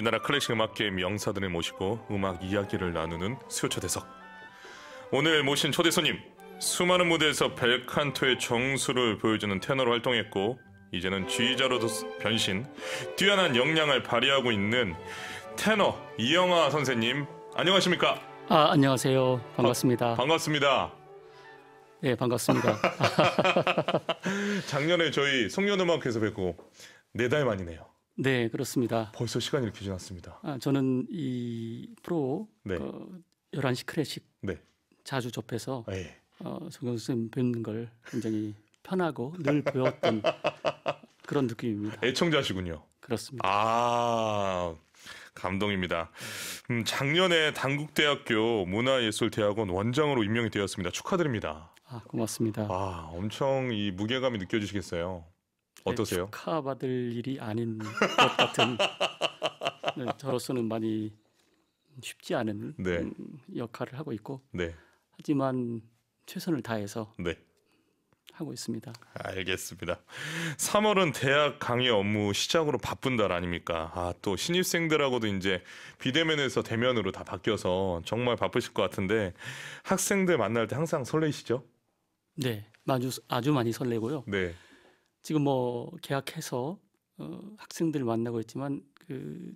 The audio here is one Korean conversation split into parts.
우리나라 클래식 음악 게임 명사들을 모시고 음악 이야기를 나누는 수요초대석. 오늘 모신 초대 손님, 수많은 무대에서 벨칸토의 정수를 보여주는 테너로 활동했고, 이제는 지휘자로도 변신, 뛰어난 역량을 발휘하고 있는 테너 이영아 선생님, 안녕하십니까? 아, 안녕하세요. 반갑습니다. 아, 반갑습니다. 예, 네, 반갑습니다. 작년에 저희 송년음악회에서 뵙고, 네달 만이네요. 네, 그렇습니다. 벌써 시간이 이렇게 지났습니다. 아, 저는 이 프로 네. 어, 그 11시 클래식 네. 자주 접해서 네. 어, 정경 선생님 뵙는 걸 굉장히 편하고 늘 보였던 그런 느낌입니다. 애청자시군요. 그렇습니다. 아 감동입니다. 음, 작년에 당국대학교 문화예술대학원 원장으로 임명이 되었습니다. 축하드립니다. 아 고맙습니다. 아 엄청 이 무게감이 느껴지시겠어요. 네, 어떠세요? 축하받을 일이 아닌 것 같은 네, 저로서는 많이 쉽지 않은 네. 음, 역할을 하고 있고 네. 하지만 최선을 다해서 네. 하고 있습니다. 알겠습니다. 3월은 대학 강의 업무 시작으로 바쁜 달 아닙니까? 아, 또 신입생들하고도 이제 비대면에서 대면으로 다 바뀌어서 정말 바쁘실 것 같은데 학생들 만날 때 항상 설레시죠? 네, 아주 아주 많이 설레고요. 네. 지금 뭐 계약해서 어, 학생들 만나고 있지만 그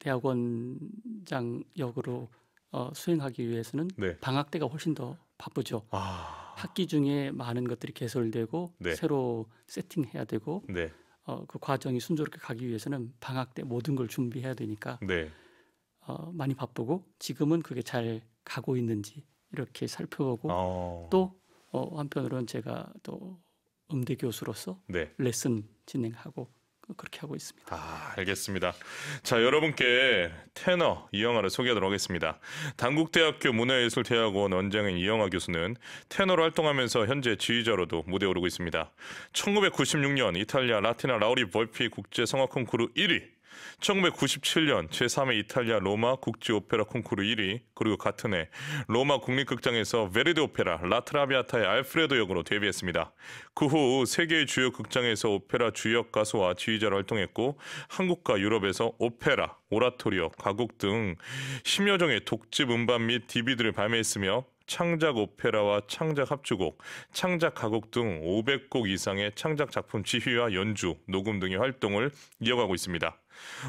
대학원장 역으로 어, 수행하기 위해서는 네. 방학 때가 훨씬 더 바쁘죠. 아... 학기 중에 많은 것들이 개설되고 네. 새로 세팅해야 되고 네. 어, 그 과정이 순조롭게 가기 위해서는 방학 때 모든 걸 준비해야 되니까 네. 어, 많이 바쁘고 지금은 그게 잘 가고 있는지 이렇게 살펴보고 아... 또 어, 한편으로는 제가 또 음대 교수로서 네. 레슨 진행하고 그렇게 하고 있습니다. 아, 알겠습니다. 자, 여러분께 테너 이영아를 소개하도록 하겠습니다. 단국대학교 문화예술대학원 원장인 이영아 교수는 테너로 활동하면서 현재 지휘자로도 무대에 오르고 있습니다. 1996년 이탈리아 라티나 라우리 벌피 국제 성악콩쿠르 1위, 1997년 제3회 이탈리아 로마 국제 오페라 콩쿠르 1위, 그리고 같은 해 로마 국립극장에서 베르디 오페라 라트라비아타의 알프레도 역으로 데뷔했습니다. 그 후 세계의 주요 극장에서 오페라 주역 가수와 지휘자로 활동했고 한국과 유럽에서 오페라, 오라토리오, 가곡 등 10여 종의 독집 음반 및 DVD를 발매했으며 창작 오페라와 창작 합주곡, 창작 가곡 등 500곡 이상의 창작 작품 지휘와 연주, 녹음 등의 활동을 이어가고 있습니다.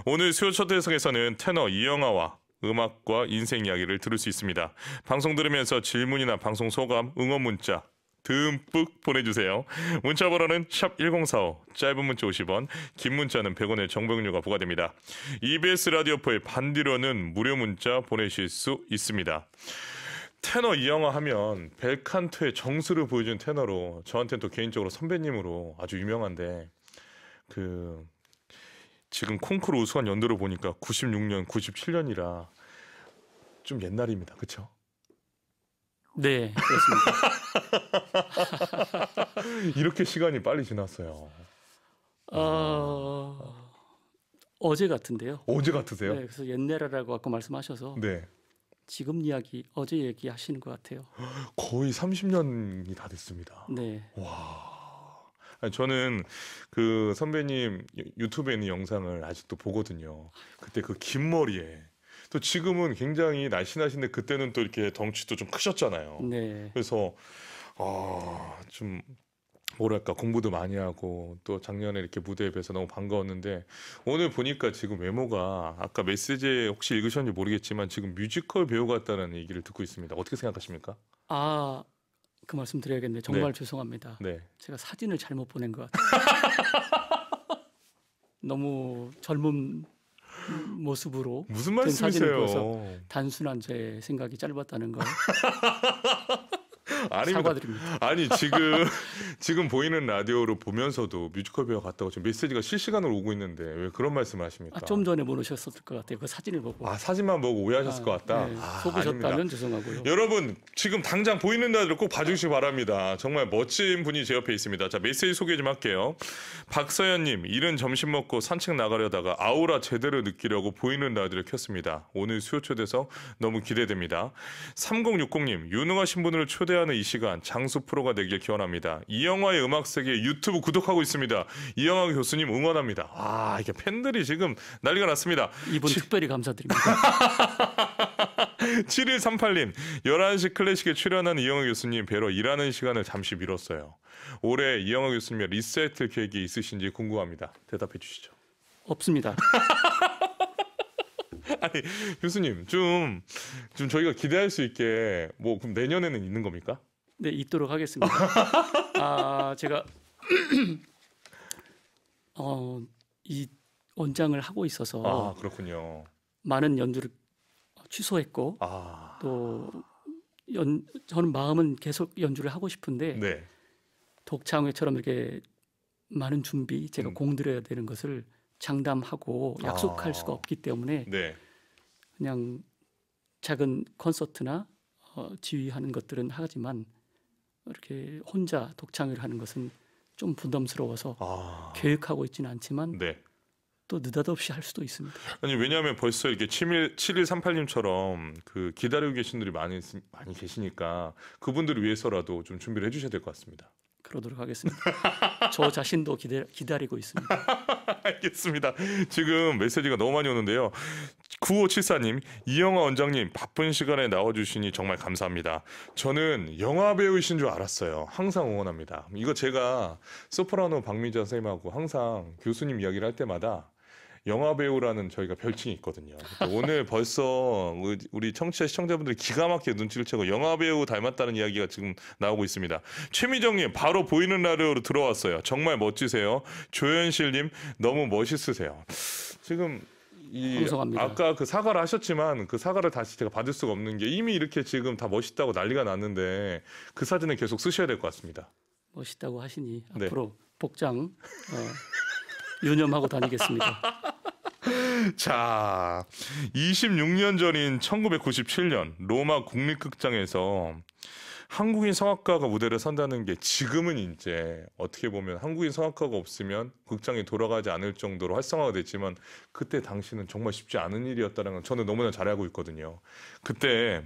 오늘 수요 첫 대석에서는 테너 이영아와 음악과 인생 이야기를 들을 수 있습니다. 방송 들으면서 질문이나 방송 소감, 응원 문자 듬뿍 보내주세요. 문자 번호는 샵1 0 4 5 짧은 문자 50원, 긴 문자는 100원의 정보용료가 부과됩니다. EBS 라디오포의 반디로는 무료 문자 보내실 수 있습니다. 테너 이영화 하면 벨칸토의 정수를 보여준 테너로 저한테는 또 개인적으로 선배님으로 아주 유명한데 그 지금 콩쿠르 우수한 연도를 보니까 96년, 97년이라 좀 옛날입니다. 그렇죠? 네, 그렇습니다. 이렇게 시간이 빨리 지났어요. 어... 어제 같은데요. 어제 같으세요? 네, 그래서 옛날이라고 아까 말씀하셔서 네. 지금 이야기 어제 얘기 하시는 것 같아요. 거의 30년이 다 됐습니다. 네. 와. 저는 그 선배님 유튜브에 있는 영상을 아직도 보거든요. 그때 그 긴 머리에 또 지금은 굉장히 날씬하신데 그때는 또 이렇게 덩치도 좀 크셨잖아요. 네. 그래서 아좀 뭐랄까 공부도 많이 하고 또 작년에 이렇게 무대에 뵈서 너무 반가웠는데 오늘 보니까 지금 외모가 아까 메시지 혹시 읽으셨는지 모르겠지만 지금 뮤지컬 배우 같다는 얘기를 듣고 있습니다. 어떻게 생각하십니까? 아, 그 말씀 드려야겠네. 정말 네. 죄송합니다. 네. 제가 사진을 잘못 보낸 것 같아요. 너무 젊은 모습으로 무슨 말씀이세요? 단순한 제 생각이 짧았다는 걸 아닙니다. 사과드립니다. 아니 지금 지금 보이는 라디오로 보면서도 뮤지컬 배우 갔다고 지금 메시지가 실시간으로 오고 있는데 왜 그런 말씀을 하십니까? 아, 좀 전에 모르셨을 것 같아요. 그 사진을 보고. 아 사진만 보고 오해하셨을 아, 것 같다. 아, 네, 아, 속으셨다면 죄송하고요. 여러분 지금 당장 보이는 라디오 꼭 봐주시기 바랍니다. 정말 멋진 분이 제 옆에 있습니다. 자 메시지 소개 좀 할게요. 박서연님 이른 점심 먹고 산책 나가려다가 아우라 제대로 느끼려고 보이는 라디오를 켰습니다. 오늘 수요 초대석 너무 기대됩니다. 3060님 유능하신 분을 초대한 함께하는 이 시간 장수 프로가 되길 기원합니다. 이영화의 음악 세계 유튜브 구독하고 있습니다. 이영화 교수님 응원합니다. 아 이게 팬들이 지금 난리가 났습니다. 이분 치... 특별히 감사드립니다. 7138님, 11시 클래식에 출연한 이영호 교수님 뵈러 일하는 시간을 잠시 미뤘어요. 올해 이영호 교수님의 리셋 계획이 있으신지 궁금합니다. 대답해 주시죠. 없습니다. 아니 교수님 좀 좀 저희가 기대할 수 있게 뭐 그럼 내년에는 있는 겁니까? 네 있도록 하겠습니다. 아 제가 어이 원장을 하고 있어서 아 그렇군요. 많은 연주를 취소했고 아... 또 연, 저는 마음은 계속 연주를 하고 싶은데 네. 독창회처럼 이렇게 많은 준비 제가 음. 공들여야 되는 것을 장담하고 약속할 아. 수가 없기 때문에 네. 그냥 작은 콘서트나 어, 지휘하는 것들은 하지만 이렇게 혼자 독창을 하는 것은 좀 부담스러워서 아. 계획하고 있지는 않지만 네. 또 느닷없이 할 수도 있습니다. 아니 왜냐하면 벌써 이렇게 7일 3 8님처럼그 기다리고 계신 분들이 많이 많이 계시니까 그분들을 위해서라도 좀 준비를 해주셔야 될 것 같습니다. 그러도록 하겠습니다. 저 자신도 기대, 기다리고 있습니다. 알겠습니다. 지금 메시지가 너무 많이 오는데요. 9574님, 이영화 원장님 바쁜 시간에 나와주시니 정말 감사합니다. 저는 영화 배우이신 줄 알았어요. 항상 응원합니다. 이거 제가 소프라노 박미자 님하고 항상 교수님 이야기를 할 때마다 영화 배우라는 저희가 별칭이 있거든요. 그러니까 오늘 벌써 우리 청취자 시청자분들이 기가 막히게 눈치를 채고 영화 배우 닮았다는 이야기가 지금 나오고 있습니다. 최미정님 바로 보이는 라디오로 들어왔어요. 정말 멋지세요. 조현실님 너무 멋있으세요. 지금 이 아까 그 사과를 하셨지만 그 사과를 다시 제가 받을 수가 없는 게 이미 이렇게 지금 다 멋있다고 난리가 났는데 그 사진을 계속 쓰셔야 될 것 같습니다. 멋있다고 하시니 네. 앞으로 복장. 어. 유념하고 다니겠습니다. 자, 26년 전인 1997년 로마 국립극장에서 한국인 성악가가 무대를 선다는 게 지금은 이제 어떻게 보면 한국인 성악가가 없으면 극장이 돌아가지 않을 정도로 활성화가 됐지만 그때 당시는 정말 쉽지 않은 일이었다는 건 저는 너무나 잘 알고 있거든요. 그때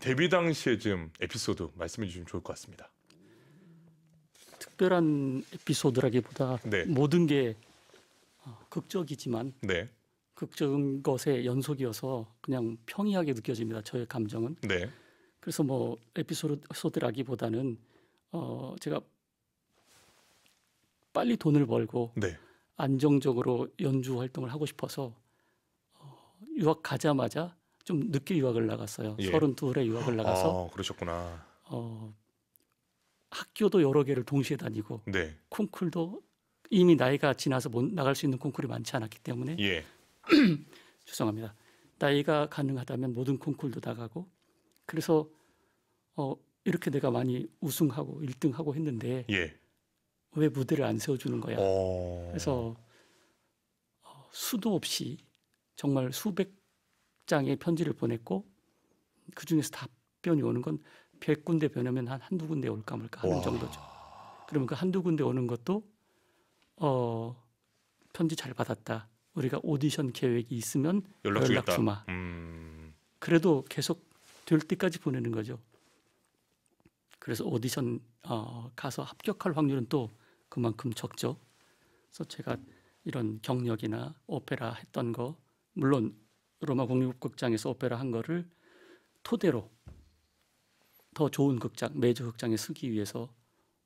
데뷔 당시에 좀 에피소드 말씀해 주시면 좋을 것 같습니다. 특별한 에피소드라기보다 네. 모든 게 극적이지만 네. 극적인 것의 연속이어서 그냥 평이하게 느껴집니다. 저의 감정은. 네. 그래서 뭐 에피소드라기보다는 어 제가 빨리 돈을 벌고 네. 안정적으로 연주 활동을 하고 싶어서 어, 유학 가자마자 좀 늦게 유학을 나갔어요. 서른 예. 둘에 유학을 나가서. 아, 그러셨구나. 어, 학교도 여러 개를 동시에 다니고 네. 콩쿨도 이미 나이가 지나서 못 나갈 수 있는 콩쿨이 많지 않았기 때문에 예. 죄송합니다. 나이가 가능하다면 모든 콩쿨도 나가고 그래서 어 이렇게 내가 많이 우승하고 1등하고 했는데 예. 왜 무대를 안 세워주는 거야? 오. 어. 그래서 어, 수도 없이 정말 수백 장의 편지를 보냈고 그 중에서 답변이 오는 건 100군데 변하면 한 한두 군데 올까 말까 하는 와. 정도죠. 그러면 그 한두 군데 오는 것도 어, 편지 잘 받았다. 우리가 오디션 계획이 있으면 연락, 연락 주마. 음. 그래도 계속 될 때까지 보내는 거죠. 그래서 오디션 어, 가서 합격할 확률은 또 그만큼 적죠. 그래서 제가 이런 경력이나 오페라 했던 거 물론 로마 국립극장에서 오페라 한 거를 토대로 더 좋은 극장, 메이저 극장에 쓰기 위해서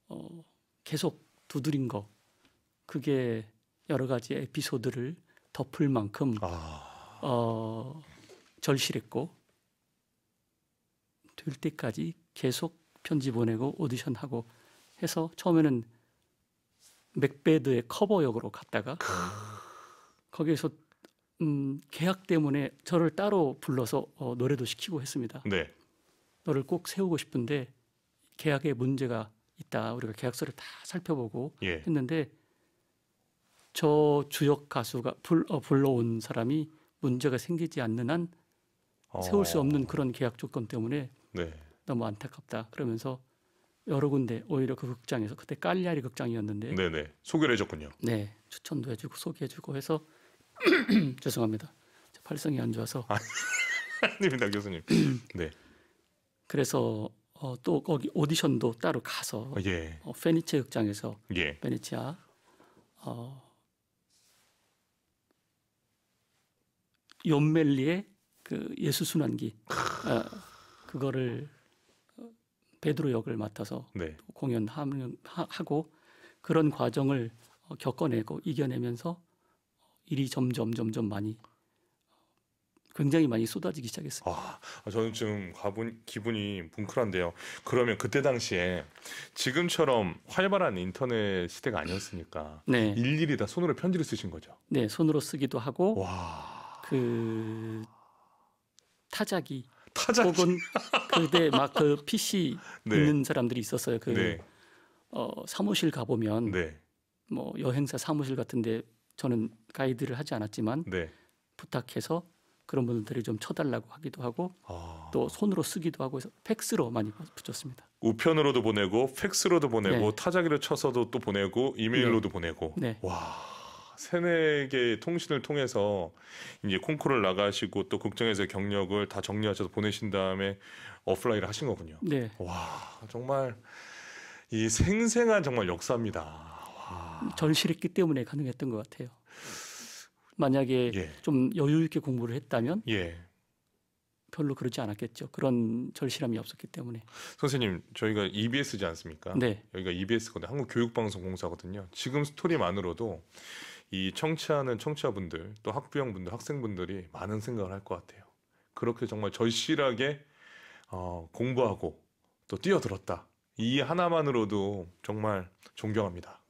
어, 계속 두드린 거 그게 여러 가지 에피소드를 덮을 만큼 아... 어, 절실했고 될 때까지 계속 편지 보내고 오디션하고 해서 처음에는 맥베드의 커버 역으로 갔다가 거기에서 음, 계약 때문에 저를 따로 불러서 어, 노래도 시키고 했습니다. 네. 너를 꼭 세우고 싶은데 계약에 문제가 있다. 우리가 계약서를 다 살펴보고 예. 했는데 저 주역 가수가 불, 어, 불러온 사람이 문제가 생기지 않는 한 세울 수 어. 없는 그런 계약 조건 때문에 네. 너무 안타깝다 그러면서 여러 군데 오히려 그 극장에서 그때 깔리아리 극장이었는데 네네 소개를 해줬군요. 네 추천도 해주고 소개해주고 해서 죄송합니다 발성이안 좋아서 아, 아닙니다 교수님. 네 그래서 어, 또 거기 오디션도 따로 가서 예. 어, 페니체 극장에서 예. 페니치아 어, 연멜리의 그 예수 순환기 아, 그거를 베드로 역을 맡아서 네. 공연하고 그런 과정을 어, 겪어내고 이겨내면서 일이 점점 점점 많이 굉장히 많이 쏟아지기 시작했습니다. 아, 아 저는 지금 가본, 기분이 뭉클한데요. 그러면 그때 당시에 지금처럼 활발한 인터넷 시대가 아니었으니까 네. 일일이 다 손으로 편지를 쓰신 거죠? 네, 손으로 쓰기도 하고 와. 그 타자기, 타자기. 혹은 그때 막그 PC 네. 있는 사람들이 있었어요. 그 네. 어, 사무실 가 보면 네. 뭐 여행사 사무실 같은데 저는 가이드를 하지 않았지만 네. 부탁해서 그런 분들이 좀 쳐달라고 하기도 하고 아... 또 손으로 쓰기도 하고 해서 팩스로 많이 붙였습니다. 우편으로도 보내고 팩스로도 보내고 네. 타자기를 쳐서도 또 보내고 이메일로도 네. 보내고. 와. 세네 개의 통신을 통해서 이제 콩쿠르를 나가시고 또 극장에서 경력을 다 정리하셔서 보내신 다음에 오프라인를 하신 거군요. 네. 와 정말 이 생생한 정말 역사입니다. 와. 절실했기 때문에 가능했던 것 같아요. 만약에 예. 좀 여유 있게 공부를 했다면 예. 별로 그렇지 않았겠죠. 그런 절실함이 없었기 때문에. 선생님, 저희가 EBS지 않습니까? 네. 여기가 EBS거든요. 한국교육방송공사거든요. 지금 스토리만으로도 이 청취하는 청취자분들 또 학부형분들 학생분들이 많은 생각을 할 것 같아요. 그렇게 정말 절실하게 어, 공부하고 또 뛰어들었다. 이 하나만으로도 정말 존경합니다.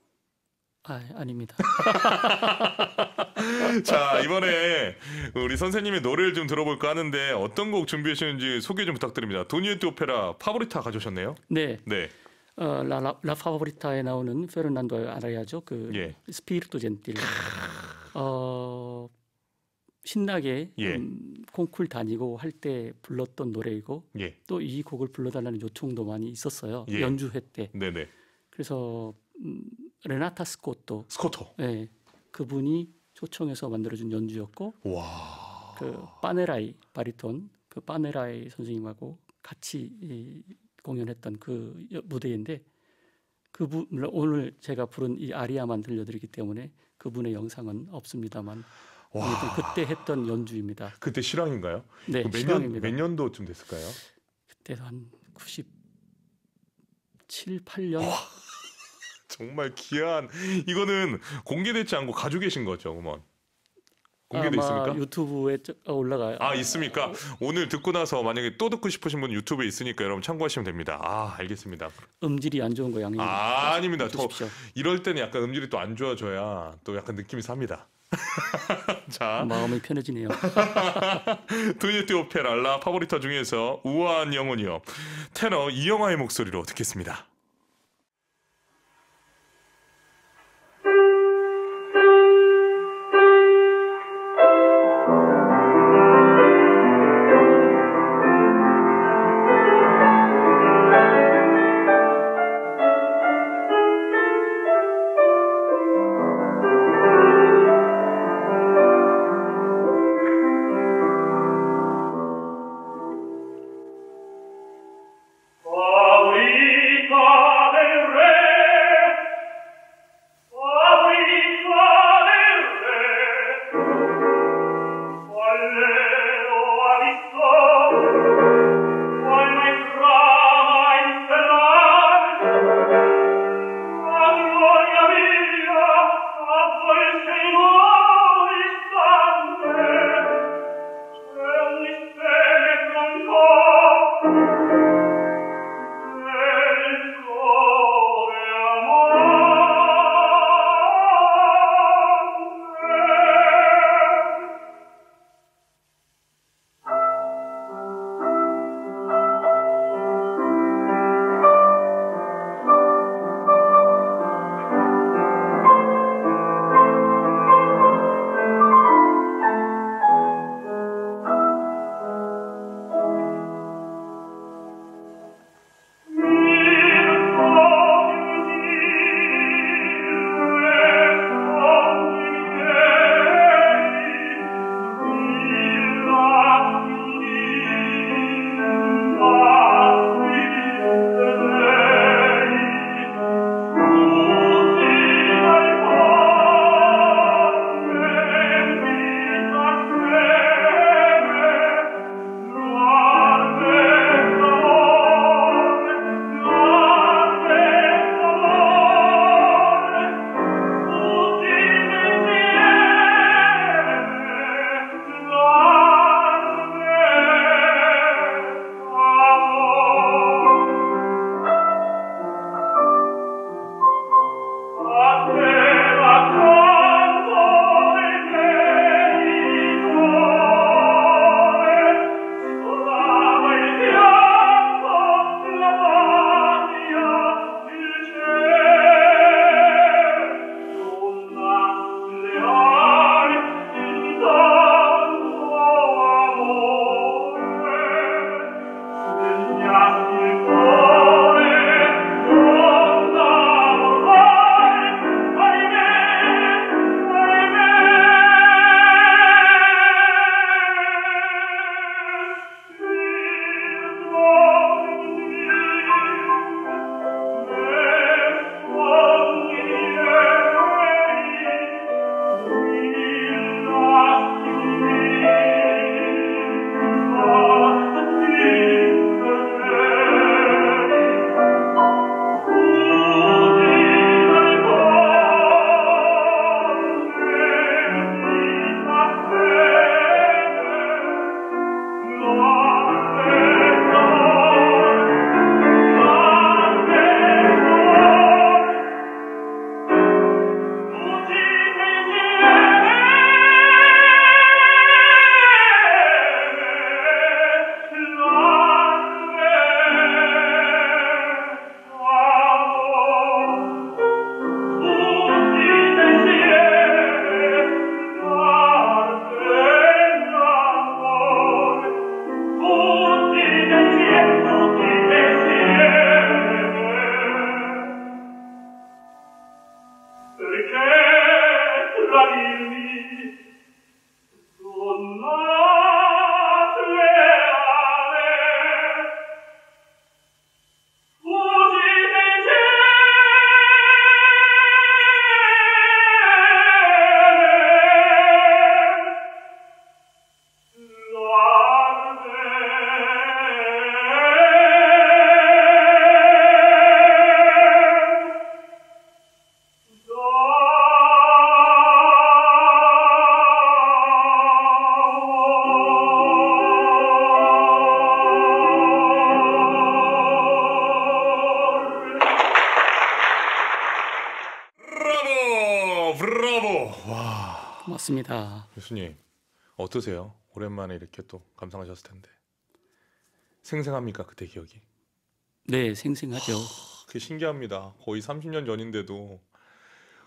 아, 아닙니다. 자, 이번에 우리 선생님의 노래를 좀 들어볼까 하는데 어떤 곡준비하셨는지 소개 좀 부탁드립니다. 도니에트 오페라 파브리타 가져오셨네요. 네. 네. 어, 라, 라, 라 파브리타에 나오는 페르난도 알아야죠. 그 예. 스피르토 젠틸. 어, 신나게 예. 음, 콩쿨 다니고 할 때 불렀던 노래이고 예. 또이 곡을 불러달라는 요청도 많이 있었어요. 예. 연주회 때. 네네. 그래서 음, 레나타 스코토. 스코토. 네. 그분이 초청해서 만들어준 연주였고. 와. 그 파네라이 바리톤 그 파네라이 선생님하고 같이 이 공연했던 그 무대인데 그 부, 물론 오늘 제가 부른 이 아리아만 들려드리기 때문에 그분의 영상은 없습니다만 와. 그때 했던 연주입니다. 그때 실황인가요? 네, 그 몇 실황입니다. 년, 몇 년도쯤 됐을까요? 그때 한 97, 8년. 와. 정말 귀한 이거는 공개되지 않고 가지고 계신 거죠, 음원. 공개돼 있습니까? 유튜브에 어, 올라가요. 아 있습니까? 오늘 듣고 나서 만약에 또 듣고 싶으신 분 유튜브에 있으니까 여러분 참고하시면 됩니다. 아 알겠습니다. 음질이 안 좋은 거 양해. 아, 아닙니다. 더, 이럴 때는 약간 음질이 또 안 좋아져야 또 약간 느낌이 삽니다. 자 마음이 편해지네요. 두유티 오페랄라 파보리타 중에서 우아한 영혼이요 테너 이영화의 목소리로 듣겠습니다. 같습니다. 교수님 어떠세요? 오랜만에 이렇게 또 감상하셨을 텐데 생생합니까 그때 기억이? 네 생생하죠. 그 신기합니다. 거의 30년 전인데도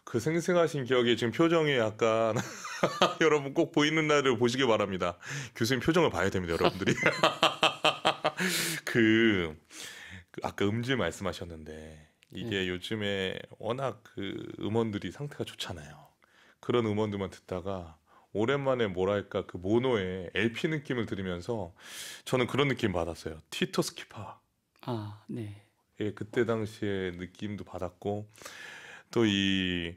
그 생생하신 기억이 지금 표정이 약간 여러분 꼭 보이는 날을 보시길 바랍니다. 교수님 표정을 봐야 됩니다, 여러분들이. 그, 그 아까 음질 말씀하셨는데 이게 네. 요즘에 워낙 그 음원들이 상태가 좋잖아요. 그런 음원들만 듣다가 오랜만에 뭐랄까 그 모노의 LP 느낌을 들으면서 저는 그런 느낌 받았어요. 티토 스키파. 아, 네. 예, 그때 당시에 느낌도 받았고 또 이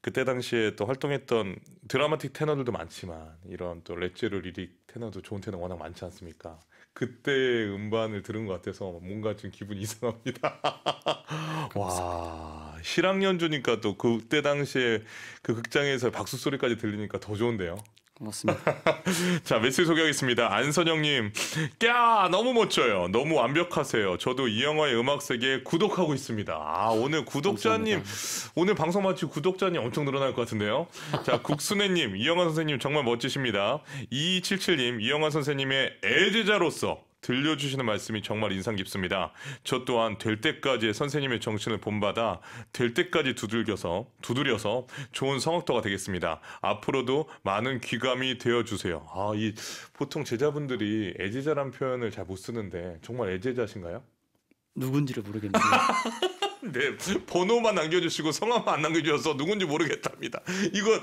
그때 당시에 또 활동했던 드라마틱 테너들도 많지만 이런 또레제로 리릭 테너도 좋은 테너 워낙 많지 않습니까? 그때 음반을 들은 것 같아서 뭔가 좀 기분이 이상합니다. 와. 실황 연주니까 또 그 때 당시에 그 극장에서 박수 소리까지 들리니까 더 좋은데요. 고맙습니다. 자, 메시 소개하겠습니다. 안선영님, 꺄! 너무 멋져요. 너무 완벽하세요. 저도 이 영화의 음악세계 에 구독하고 있습니다. 아, 오늘 구독자님, 감사합니다. 오늘 방송 마치고 구독자님 엄청 늘어날 것 같은데요. 자, 국순애님, 이영환 선생님 정말 멋지십니다. 2277님, 이영환 선생님의 애제자로서 들려주시는 말씀이 정말 인상 깊습니다. 저 또한 될 때까지 선생님의 정신을 본받아 될 때까지 두들겨서 두드려서 좋은 성악도가 되겠습니다. 앞으로도 많은 귀감이 되어 주세요. 아, 이 보통 제자분들이 애제자란 표현을 잘 못 쓰는데 정말 애제자신가요? 누군지를 모르겠네요. 네, 번호만 남겨주시고 성함 안 남겨주셔서 누군지 모르겠답니다. 이거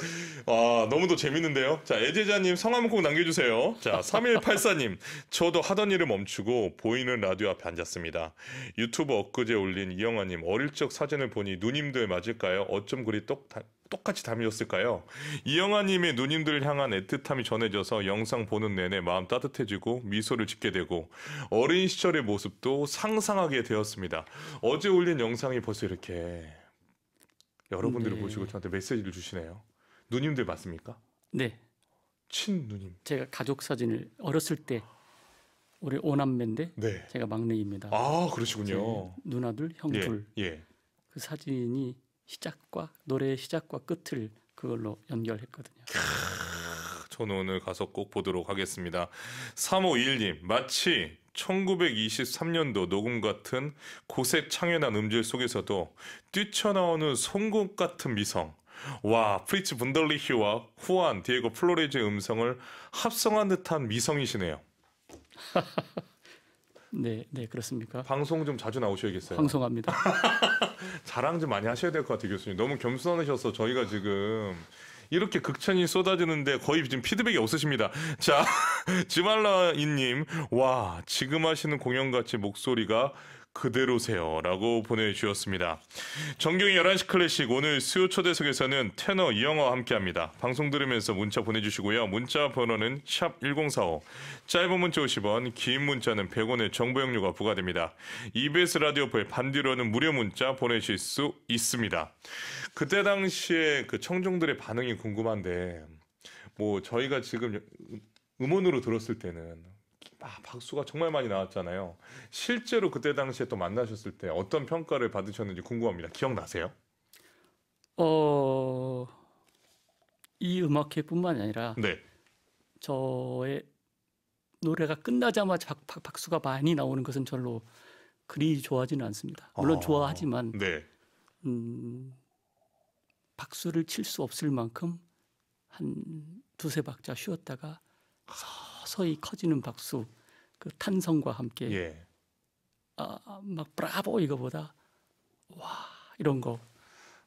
아, 너무도 재밌는데요. 자, 애제자님 성함 꼭 남겨주세요. 자, 3184님 저도 하던 일을 멈추고 보이는 라디오 앞에 앉았습니다. 유튜브 엊그제 올린 이영아님 어릴 적 사진을 보니 누님들 맞을까요? 어쩜 그리 똑, 똑같이 담으셨을까요? 이영아님의 누님들 향한 애틋함이 전해져서 영상 보는 내내 마음 따뜻해지고 미소를 짓게 되고 어린 시절의 모습도 상상하게 되었습니다. 어제 올린 영상 세상이 벌써 이렇게 여러분들을 네. 보시고 저한테 메시지를 주시네요. 누님들 맞습니까? 네. 친 누님. 제가 가족 사진을 어렸을 때 우리 오남매인데 네. 제가 막내입니다. 아 그러시군요. 누나 둘, 형 예, 예. 그 사진이 시작과 노래의 시작과 끝을 그걸로 연결했거든요. 캬, 저는 오늘 가서 꼭 보도록 하겠습니다. 351님 마치 1923년도 녹음 같은 고색 창연한 음질 속에서도 뛰쳐나오는 송곳 같은 미성, 와, 프리츠 분덜리히와 후안 디에고 플로레즈의 음성을 합성한 듯한 미성이시네요. 네, 네 그렇습니까? 방송 좀 자주 나오셔야겠어요. 방송합니다. 자랑 좀 많이 하셔야 될 것 같아요, 교수님. 너무 겸손하셔서 저희가 지금 이렇게 극찬이 쏟아지는데 거의 지금 피드백이 없으십니다. 자, 지말라이님, 와, 지금 하시는 공연같이 목소리가 그대로세요라고 보내주셨습니다. 정경 11시 클래식 오늘 수요 초대석에서는 테너 이영어 함께합니다. 방송 들으면서 문자 보내주시고요. 문자 번호는 1 0 4 5 짧은 문자 50원 긴 문자는 100원의 정보용료가 부과됩니다. EBS 라디오 플 반디로는 무료 문자 보내실 수 있습니다. 그때 당시에 그 청중들의 반응이 궁금한데 뭐 저희가 지금 음원으로 들었을 때는 아, 박수가 정말 많이 나왔잖아요. 실제로 그때 당시에 또 만나셨을 때 어떤 평가를 받으셨는지 궁금합니다. 기억나세요? 어, 이 음악회뿐만 아니라 네. 저의 노래가 끝나자마자 박, 박, 수가 많이 나오는 것은 절로 그리 좋아하지는 않습니다. 물론 아, 좋아하지만 네. 음, 박수를 칠 수 없을 만큼 한 두세 박자 쉬었다가 아. 서서히 커지는 박수, 그 탄성과 함께 예. 아, 아 막 브라보 이거보다 와 이런 거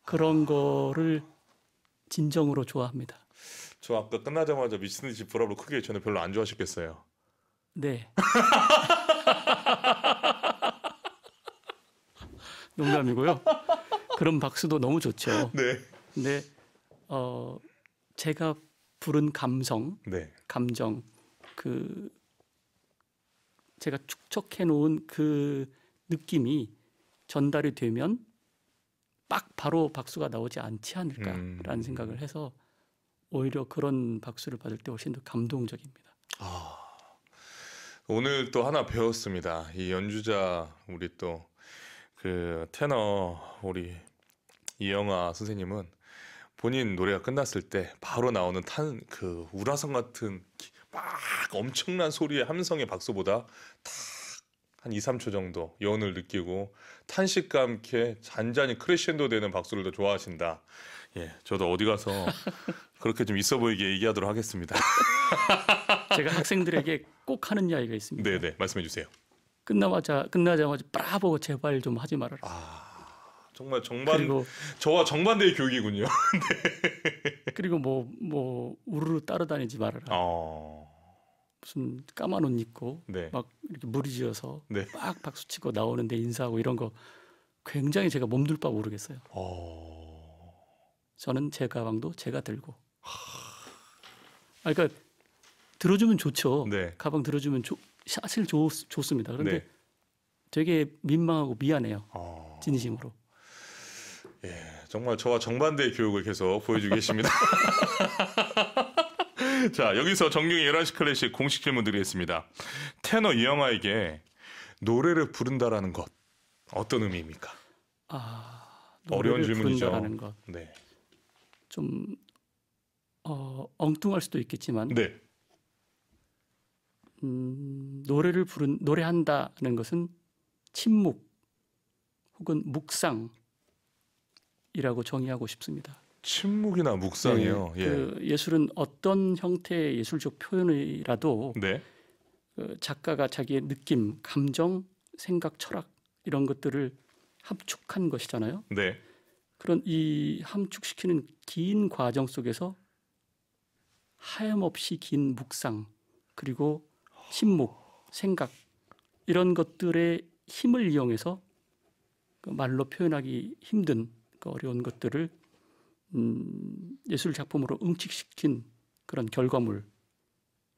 그런 아... 거를 진정으로 좋아합니다. 저 아까 끝나자마자 미친 듯이 브라보 크게 전에 별로 안 좋아하셨겠어요. 네. 농담이고요. 그런 박수도 너무 좋죠. 네. 근데 어 제가 부른 감성, 네. 감정 그 제가 축적해 놓은 그 느낌이 전달이 되면 빡 바로 박수가 나오지 않지 않을까라는 음. 생각을 해서 오히려 그런 박수를 받을 때 훨씬 더 감동적입니다. 아, 오늘 또 하나 배웠습니다. 이 연주자 우리 또 그 테너 우리 이영아 선생님은 본인 노래가 끝났을 때 바로 나오는 탄 그 우라성 같은 기, 막 엄청난 소리의 함성의 박수보다 탁한 2, 3초 정도 여운을 느끼고 탄식과 함께 잔잔히 크레션도 되는 박수를 더 좋아하신다. 예, 저도 어디 가서 그렇게 좀 있어 보이게 얘기하도록 하겠습니다. 제가 학생들에게 꼭 하는 이야기가 있습니다. 네, 네, 말씀해 주세요. 끝나마자 끝나자마자 빠라보 제발 좀 하지 말아라. 아... 정말 정반 그리고, 저와 정반대의 교육이군요. 네. 그리고 뭐뭐 뭐 우르르 따라다니지 말아라. 어... 무슨 까만 옷 입고 네. 막 이렇게 무리지어서 네. 막 박수 치고 나오는데 인사하고 이런 거 굉장히 제가 몸둘 바 모르겠어요. 어... 저는 제 가방도 제가 들고. 아, 그러니까 들어주면 좋죠. 네. 가방 들어주면 조, 사실 좋, 좋습니다. 그런데 네. 되게 민망하고 미안해요. 어... 진심으로. 예, 정말 저와 정반대의 교육을 계속 보여주고 계십니다. 자, 여기서 정경의 11시 클래식 공식 질문 드리겠습니다. 테너 이영아에게 노래를 부른다라는 것 어떤 의미입니까? 아, 어려운 질문이죠. 것. 네. 좀 어, 엉뚱할 수도 있겠지만 네. 음, 노래를 부른 노래한다는 것은 침묵 혹은 묵상 이라고 정의하고 싶습니다. 침묵이나 묵상이요. 네, 그 예. 술은 어떤 형태의 예술적 표현이라도 네. 그 작가가 자기의 느낌, 감정, 생각, 철학 이런 것들을 합축한 것이잖아요. 네. 그런 이 함축시키는 긴 과정 속에서 하염없이 긴 묵상 그리고 침묵, 생각 이런 것들의 힘을 이용해서 그 말로 표현하기 힘든 그 어려운 것들을 음, 예술 작품으로 응축시킨 그런 결과물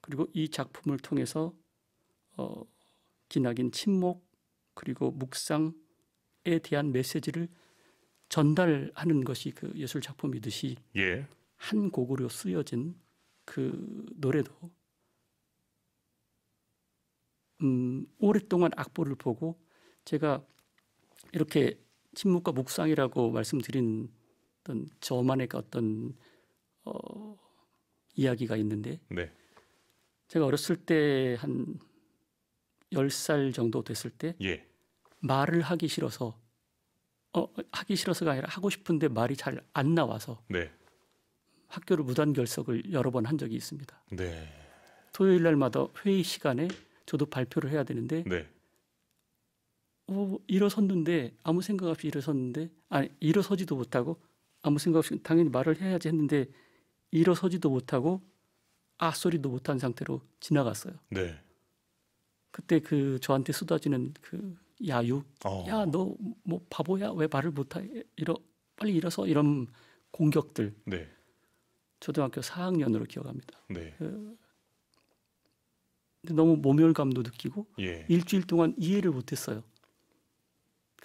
그리고 이 작품을 통해서 어, 기나긴 침묵 그리고 묵상에 대한 메시지를 전달하는 것이 그 예술 작품이듯이 예. 한 곡으로 쓰여진 그 노래도 음, 오랫동안 악보를 보고 제가 이렇게 침묵과 묵상이라고 말씀드린 어떤 저만의 그 어떤 어, 이야기가 있는데 네. 제가 어렸을 때 한1 0살 정도 됐을 때 예. 말을 하기 싫어서 어, 하기 싫어서가 아니라 하고 싶은데 말이 잘 안 나와서 네. 학교를 무단 결석을 여러 번 한 적이 있습니다. 네. 토요일 날마다 회의 시간에 저도 발표를 해야 되는데 네. 어, 일어섰는데 아무 생각 없이 일어섰는데 아니 일어서지도 못하고 아무 생각 없이 당연히 말을 해야지 했는데 일어서지도 못하고 아 소리도 못한 상태로 지나갔어요. 네. 그때 그 저한테 쏟아지는 그 야유, 어. 야너 뭐 바보야 왜 말을 못해 이러 빨리 일어서 이런 공격들. 네. 초등학교 4학년으로 기억합니다. 네. 그, 너무 모멸감도 느끼고 예. 일주일 동안 이해를 못했어요.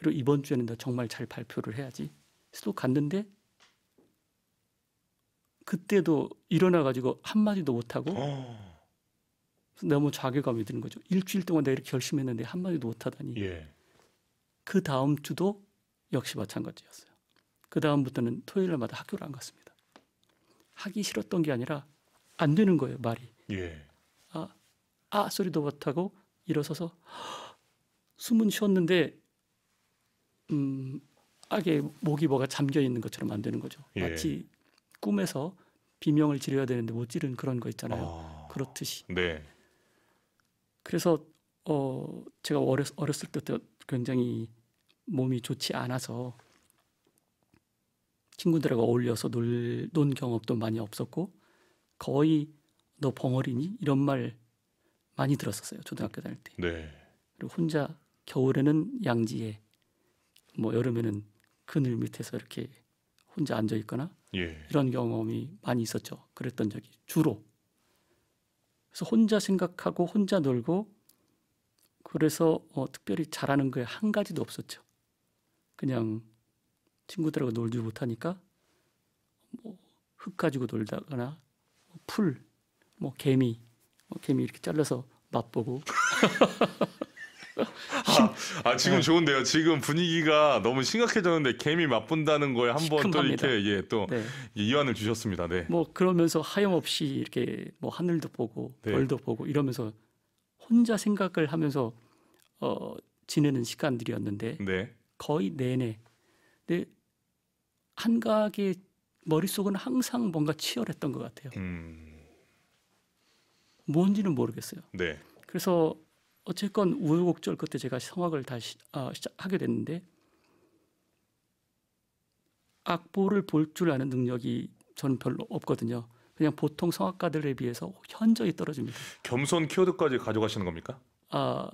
그리고 이번 주에는 나 정말 잘 발표를 해야지. 그래서 갔는데 그때도 일어나 가지고 한 마디도 못 하고 너무 어. 뭐 자괴감이 드는 거죠. 일주일 동안 내가 이렇게 결심했는데 한 마디도 못 하다니. 예. 그 다음 주도 역시 마찬가지였어요. 그 다음부터는 토요일 날마다 학교를 안 갔습니다. 하기 싫었던 게 아니라 안 되는 거예요 말이. 예. 아, 아 소리도 못하고 일어서서 숨은 쉬었는데 음, 악의 모기 뭐가 잠겨 있는 것처럼 만드는 거죠. 예. 마치 꿈에서 비명을 지려야 되는데 못 지른 그런 거 있잖아요. 아, 그렇듯이. 네. 그래서 어 제가 어렸, 어렸을 때 굉장히 몸이 좋지 않아서 친구들하고 어울려서 놀, 논 경험도 많이 없었고 거의 너 벙어리니 이런 말 많이 들었었어요 초등학교 다닐 때. 네. 그리고 혼자 겨울에는 양지에 뭐 여름에는 그늘 밑에서 이렇게 혼자 앉아 있거나 예. 이런 경험이 많이 있었죠. 그랬던 적이 주로. 그래서 혼자 생각하고 혼자 놀고 그래서 어, 특별히 잘하는 거에 한 가지도 없었죠. 그냥 친구들하고 놀지 못하니까 뭐 흙 가지고 놀다거나 뭐 풀, 뭐 개미, 뭐 개미 이렇게 잘라서 맛보고 아, 아, 지금 네. 좋은데요. 지금 분위기가 너무 심각해졌는데 개미 맛본다는 거에 한번 또 이렇게 예, 또 네. 이완을 주셨습니다. 네. 뭐 그러면서 하염없이 이렇게 뭐 하늘도 보고 네. 별도 보고 이러면서 혼자 생각을 하면서 어, 지내는 시간들이었는데 네. 거의 내내 근데 한가하게 머릿속은 항상 뭔가 치열했던 것 같아요. 음... 뭔지는 모르겠어요. 네. 그래서 어쨌건 우여곡절 끝에 제가 성악을 다시 아, 어, 시작하게 됐는데 악보를 볼 줄 아는 능력이 저는 별로 없거든요. 그냥 보통 성악가들에 비해서 현저히 떨어집니다. 겸손 키워드까지 가져가시는 겁니까? 아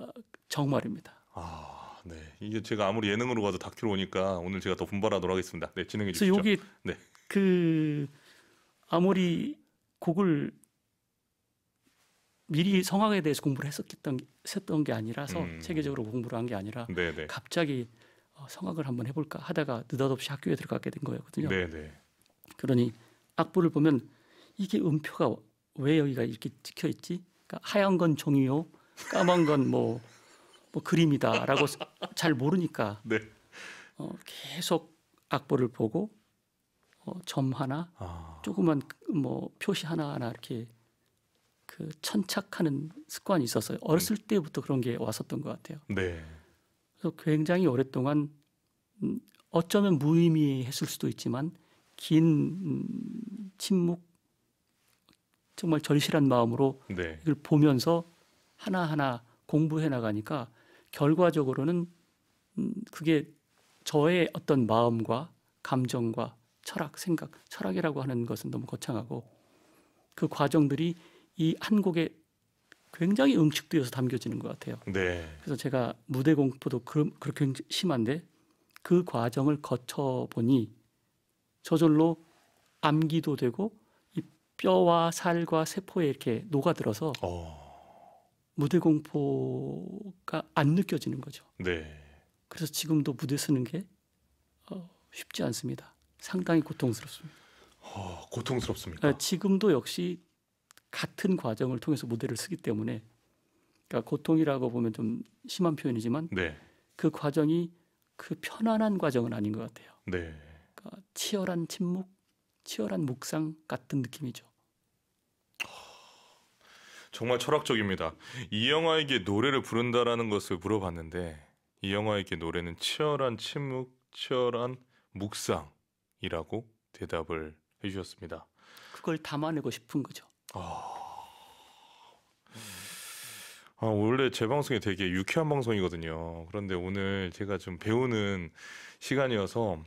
정말입니다. 아 네, 이게 제가 아무리 예능으로 가도 다큐로 오니까 오늘 제가 더 분발하도록 하겠습니다. 네, 진행해 주시죠. 여기 네. 그 아무리 곡을 미리 성악에 대해서 공부를 했었던 했던 게 아니라서 음. 체계적으로 공부를 한 게 아니라 네네. 네. 갑자기 어, 성악을 한번 해볼까 하다가 느닷없이 학교에 들어가게 된 거였거든요. 네네. 네. 그러니 악보를 보면 이게 음표가 왜 여기가 이렇게 찍혀 있지? 그러니까 하얀 건 종이요, 까만 건 뭐 뭐 그림이다라고 잘 모르니까 네. 어, 계속 악보를 보고 어, 점 하나, 아. 조그만 뭐 표시 하나 하나 이렇게 그 천착하는 습관이 있었어요. 어렸을 네. 때부터 그런 게 왔었던 것 같아요. 네. 그래서 굉장히 오랫동안 음, 어쩌면 무의미했을 수도 있지만 긴 음, 침묵 정말 절실한 마음으로 네. 이걸 보면서 하나하나 공부해 나가니까 결과적으로는 음, 그게 저의 어떤 마음과 감정과 철학, 생각, 철학이라고 하는 것은 너무 거창하고 그 과정들이 이한 곡에 굉장히 응축되어서 담겨지는 것 같아요. 네. 그래서 제가 무대 공포도 그, 그렇게 심한데 그 과정을 거쳐 보니 저절로 암기도 되고 이 뼈와 살과 세포에 이렇게 녹아들어서 어... 무대 공포가 안 느껴지는 거죠. 네. 그래서 지금도 무대 쓰는 게 어, 쉽지 않습니다. 상당히 고통스럽습니다. 어, 고통스럽습니까? 아, 지금도 역시 같은 과정을 통해서 무대를 쓰기 때문에 그러니까 고통이라고 보면 좀 심한 표현이지만 네. 그 과정이 그 편안한 과정은 아닌 것 같아요. 네. 그러니까 치열한 침묵, 치열한 묵상 같은 느낌이죠. 정말 철학적입니다. 이 영화에게 노래를 부른다라는 것을 물어봤는데 이 영화에게 노래는 치열한 침묵, 치열한 묵상이라고 대답을 해주셨습니다. 그걸 담아내고 싶은 거죠. 아, 아 원래 제 방송이 되게 유쾌한 방송이거든요. 그런데 오늘 제가 좀 배우는 시간이어서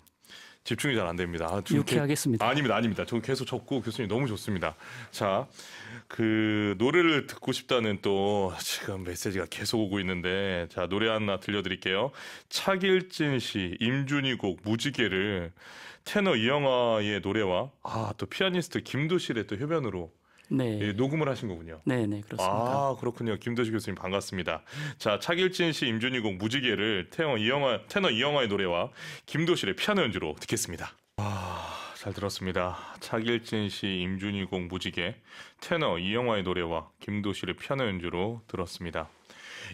집중이 잘 안 됩니다. 아, 유쾌하겠습니다. 게, 아닙니다, 아닙니다. 저는 계속 적고 교수님 너무 좋습니다. 자, 그 노래를 듣고 싶다는 또 지금 메시지가 계속 오고 있는데, 자 노래 하나 들려드릴게요. 차길진 씨, 임준희 곡 무지개를 테너 이영아의 노래와 아또 피아니스트 김도실의 또 협연으로 네. 예, 녹음을 하신 거군요. 네, 네, 그렇습니다. 아, 그렇군요. 김도식 교수님 반갑습니다. 자, 차길진 씨, 임준희 곡 무지개를 태영 이영아, 테너 이영화의 노래와 김도실의 피아노 연주로 듣겠습니다. 아, 잘 들었습니다. 차길진 씨, 임준희 곡 무지개, 테너 이영화의 노래와 김도실의 피아노 연주로 들었습니다.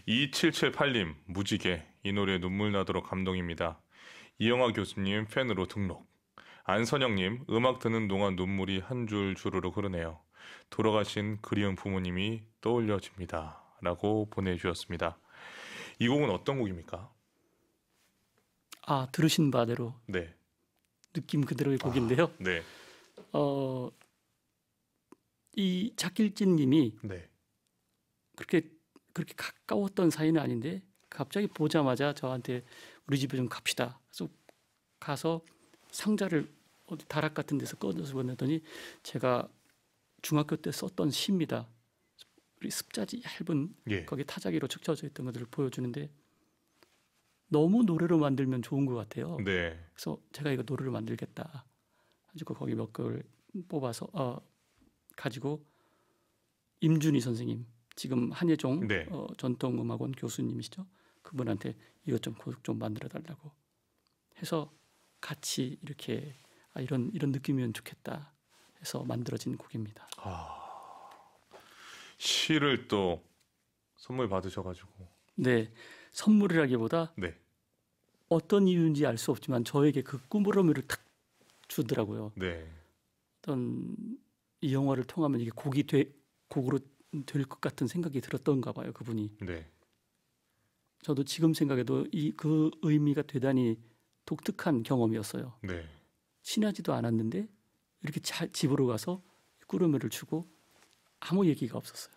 2778님, 무지개, 이 노래 눈물 나도록 감동입니다. 이영아 교수님 팬으로 등록. 안선영님, 음악 듣는 동안 눈물이 한 줄 주르륵 흐르네요. 돌아가신 그리운 부모님이 떠올려집니다. 라고 보내주셨습니다. 이 곡은 어떤 곡입니까? 아, 들으신 바대로. 네. 느낌 그대로의 곡인데요. 아, 네. 어, 이 작길진 님이 네. 그렇게 그렇게 가까웠던 사이는 아닌데 갑자기 보자마자 저한테 우리 집에 좀 갑시다. 그래서 가서 상자를 어디 다락 같은 데서 꺼내서 보내더니 제가 중학교 때 썼던 시입니다. 우리 습자지 얇은 예. 거기 타자기로 적쳐져 있던 것들을 보여주는데 너무 노래로 만들면 좋은 것 같아요. 네. 그래서 제가 이거 노래를 만들겠다. 가지고 거기 몇 개를 뽑아서 어, 가지고 임준희 선생님 지금 한예종 네. 어, 전통음악원 교수님이시죠. 그분한테 이것 좀 고속 좀 만들어 달라고 해서 같이 이렇게 아, 이런 이런 느낌이면 좋겠다. 해서 만들어진 곡입니다. 아, 시를 또 선물 받으셔가지고. 네, 선물이라기보다 네. 어떤 이유인지 알 수 없지만 저에게 그 꾸물음을 탁 주더라고요. 네. 어떤 이 영화를 통하면 이게 곡이 돼 곡으로 될 것 같은 생각이 들었던가 봐요 그분이. 네. 저도 지금 생각해도 이 그 의미가 대단히 독특한 경험이었어요. 네. 친하지도 않았는데 이렇게 잘 집으로 가서 꾸르미를 추고 아무 얘기가 없었어요.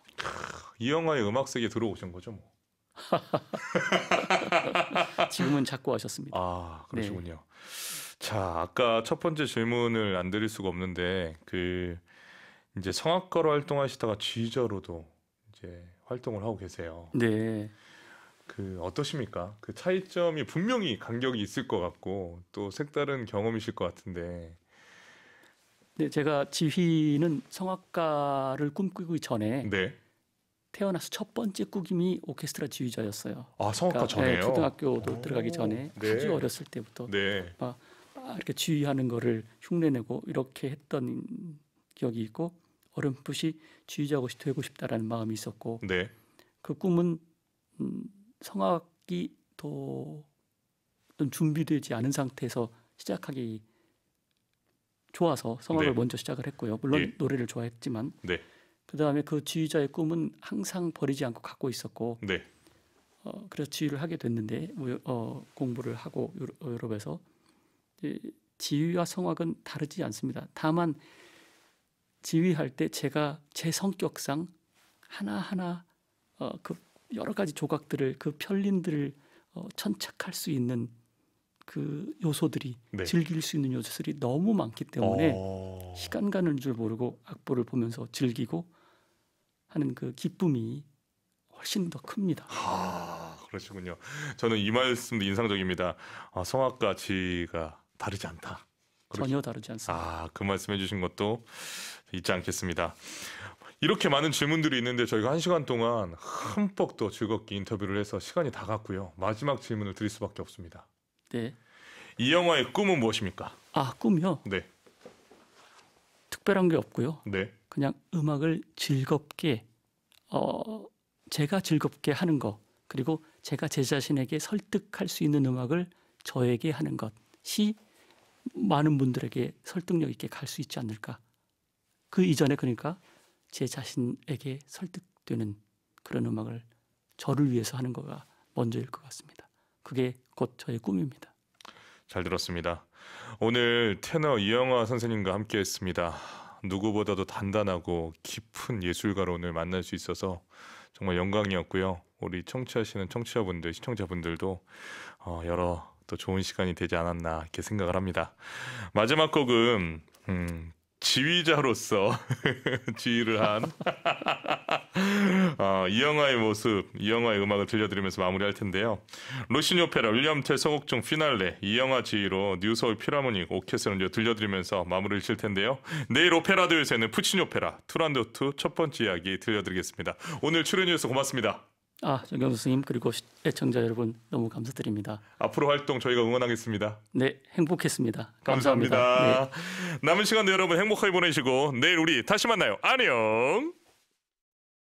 이 영화의 음악 세계 들어오신 거죠, 뭐. 지금은 자꾸 하셨습니다. 아, 그러시군요. 네. 자, 아까 첫 번째 질문을 안 드릴 수가 없는데 그 이제 성악가로 활동하시다가 지휘자로도 이제 활동을 하고 계세요. 네. 그 어떠십니까? 그 차이점이 분명히 간격이 있을 것 같고 또 색다른 경험이실 것 같은데 근 네, 제가 지휘는 성악가를 꿈꾸기 전에 네. 태어나서 첫 번째 꾸김이 오케스트라 지휘자였어요. 아 성악가 그러니까, 네, 전에요? 네, 초등학교도 오, 들어가기 전에 네. 아주 어렸을 때부터 네. 막, 막 이렇게 지휘하는 거를 흉내내고 이렇게 했던 기억이 있고 어렴풋이 지휘자고 되고 싶다라는 마음이 있었고 네. 그 꿈은 음, 성악이 더 준비되지 않은 상태에서 시작하기 좋아서 성악을 네. 먼저 시작을 했고요. 물론 예. 노래를 좋아했지만 네. 그 다음에 그 지휘자의 꿈은 항상 버리지 않고 갖고 있었고 네. 어, 그래서 지휘를 하게 됐는데 뭐 어, 공부를 하고 어, 유럽에서 지휘와 성악은 다르지 않습니다. 다만 지휘할 때 제가 제 성격상 하나하나 어, 그 여러 가지 조각들을 그 편린들을 어, 천착할 수 있는 그 요소들이 네. 즐길 수 있는 요소들이 너무 많기 때문에 어... 시간 가는 줄 모르고 악보를 보면서 즐기고 하는 그 기쁨이 훨씬 더 큽니다. 아 그러시군요. 저는 이 말씀도 인상적입니다. 아, 성악 가치가 다르지 않다. 그렇... 전혀 다르지 않습니다. 아그 말씀해주신 것도 잊지 않겠습니다. 이렇게 많은 질문들이 있는데 저희가 한 시간 동안 흠뻑 더 즐겁게 인터뷰를 해서 시간이 다 갔고요. 마지막 질문을 드릴 수밖에 없습니다. 네. 이 영화의 꿈은 무엇입니까? 아 꿈이요? 네. 특별한 게 없고요. 네. 그냥 음악을 즐겁게 어 제가 즐겁게 하는 것 그리고 제가 제 자신에게 설득할 수 있는 음악을 저에게 하는 것이 많은 분들에게 설득력 있게 갈 수 있지 않을까. 그 이전에 그러니까 제 자신에게 설득되는 그런 음악을 저를 위해서 하는 거가 먼저일 것 같습니다. 그게 곧 저의 꿈입니다. 잘 들었습니다. 오늘 테너 이영화 선생님과 함께 했습니다. 누구보다도 단단하고 깊은 예술가로 오늘 만날 수 있어서 정말 영광이었고요. 우리 청취하시는 청취자분들, 시청자분들도 어, 여러 또 좋은 시간이 되지 않았나 이렇게 생각을 합니다. 마지막 곡은 음, 지휘자로서 지휘를 한 어, 이 영화의 모습, 이 영화의 음악을 들려드리면서 마무리할 텐데요. 로시니 오페라 윌리엄 텔 소극중 피날레 이 영화 지휘로 뉴서울 피라모닉 오케스트라를 들려드리면서 마무리를 칠 텐데요. 내일 오페라 대에서는 푸치니 오페라 투란도투 첫 번째 이야기 들려드리겠습니다. 오늘 출연해주셔서 고맙습니다. 아, 정경 선생님 그리고 애청자 여러분 너무 감사드립니다. 앞으로 활동 저희가 응원하겠습니다. 네, 행복했습니다. 감사합니다. 감사합니다. 네. 남은 시간도 여러분 행복하게 보내시고 내일 우리 다시 만나요. 안녕.